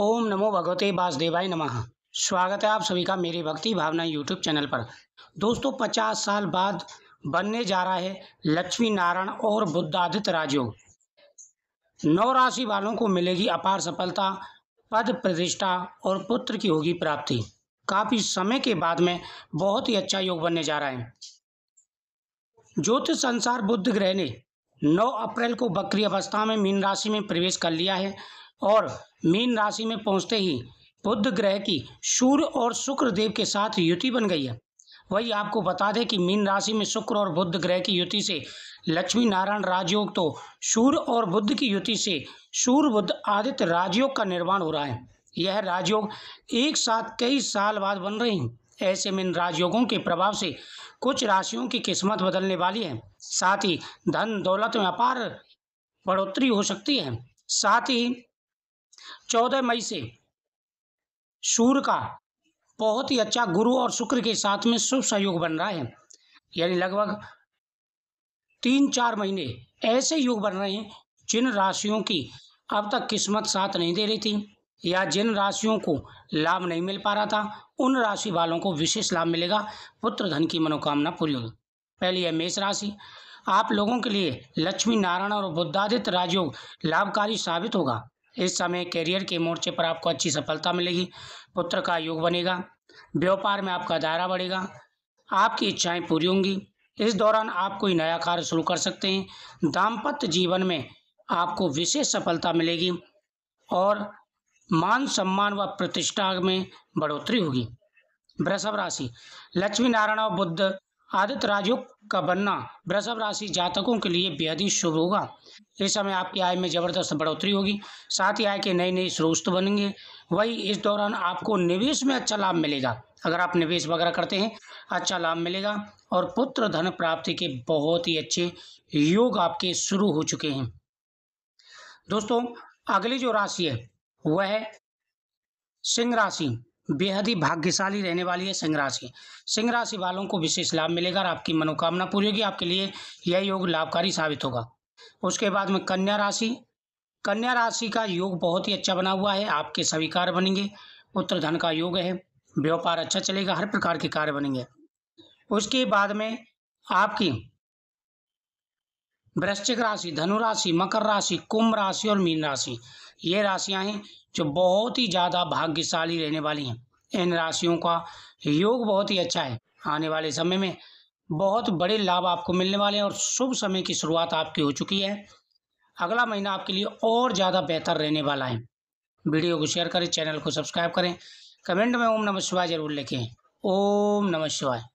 ओम नमो भगवते वासुदेवाय नमः स्वागत है आप सभी का मेरी भक्ति भावना यूट्यूब चैनल पर दोस्तों पचास साल बाद बनने जा रहा है लक्ष्मी नारायण और बुद्धादित्य राजयोग नौ राशि वालों को मिलेगी अपार सफलता पद प्रतिष्ठा और पुत्र की होगी प्राप्ति काफ़ी समय के बाद में बहुत ही अच्छा योग बनने जा रहा है ज्योतिष संसार बुद्ध ग्रह ने 9 अप्रैल को बकरी अवस्था में मीन राशि में प्रवेश कर लिया है और मीन राशि में पहुंचते ही बुद्ध ग्रह की सूर्य और शुक्र देव के साथ युति बन गई है वही आपको बता दें कि मीन राशि में शुक्र और बुद्ध ग्रह की युति से लक्ष्मी नारायण राजयोग तो सूर्य और बुद्ध की युति से सूर्य बुद्ध आदित्य राजयोग का निर्माण हो रहा है यह राजयोग एक साथ कई साल बाद बन रहे हैं ऐसे में इन राजयोगों के प्रभाव से कुछ राशियों की किस्मत बदलने वाली है साथ ही धन दौलत में अपार बढ़ोतरी हो सकती है साथ ही चौदह मई से सूर्य का बहुत ही अच्छा गुरु और शुक्र के साथ में शुभ सहयोग बन रहा है यानी लगभग तीन चार महीने ऐसे योग बन रहे हैं जिन राशियों की अब तक किस्मत साथ नहीं दे रही थी या जिन राशियों को लाभ नहीं मिल पा रहा था उन राशि वालों को विशेष लाभ मिलेगा पुत्र धन की मनोकामना पूरी होगी पहली है मेष राशि आप लोगों के लिए लक्ष्मी नारायण और बुद्धादित्य राजयोग लाभकारी साबित होगा इस समय कैरियर के मोर्चे पर आपको अच्छी सफलता मिलेगी पुत्र का योग बनेगा व्यापार में आपका दायरा बढ़ेगा आपकी इच्छाएं पूरी होंगी इस दौरान आप कोई नया कार्य शुरू कर सकते हैं दाम्पत्य जीवन में आपको विशेष सफलता मिलेगी और मान सम्मान व प्रतिष्ठा में बढ़ोतरी होगी वृषभ राशि लक्ष्मी नारायण और बुद्ध आदित राजयोग का बनना वृषभ राशि जातकों के लिए बेहद ही शुभ होगा इस समय आपकी आय में जबरदस्त बढ़ोतरी होगी साथ ही आय के नए नए स्रोत तो बनेंगे वही इस दौरान आपको निवेश में अच्छा लाभ मिलेगा अगर आप निवेश वगैरह करते हैं अच्छा लाभ मिलेगा और पुत्र धन प्राप्ति के बहुत ही अच्छे योग आपके शुरू हो चुके हैं दोस्तों अगली जो राशि है वह है सिंह राशि बेहद ही भाग्यशाली रहने वाली है सिंह राशि सिंह राशि वालों को विशेष लाभ मिलेगा और आपकी मनोकामना पूरी होगी आपके लिए यह योग लाभकारी साबित होगा उसके बाद में कन्या राशि कन्या राशि का योग बहुत ही अच्छा बना हुआ है आपके सभी कार्य बनेंगे उत्तर धन का योग है व्यापार अच्छा चलेगा हर प्रकार के कार्य बनेंगे उसके बाद में आपकी वृश्चिक राशि धनु राशि मकर राशि कुंभ राशि और मीन राशि ये राशियां हैं जो बहुत ही ज़्यादा भाग्यशाली रहने वाली हैं इन राशियों का योग बहुत ही अच्छा है आने वाले समय में बहुत बड़े लाभ आपको मिलने वाले हैं और शुभ समय की शुरुआत आपकी हो चुकी है अगला महीना आपके लिए और ज़्यादा बेहतर रहने वाला है वीडियो को शेयर करें चैनल को सब्सक्राइब करें कमेंट में ओम नमः शिवाय जरूर लिखें ओम नमः शिवाय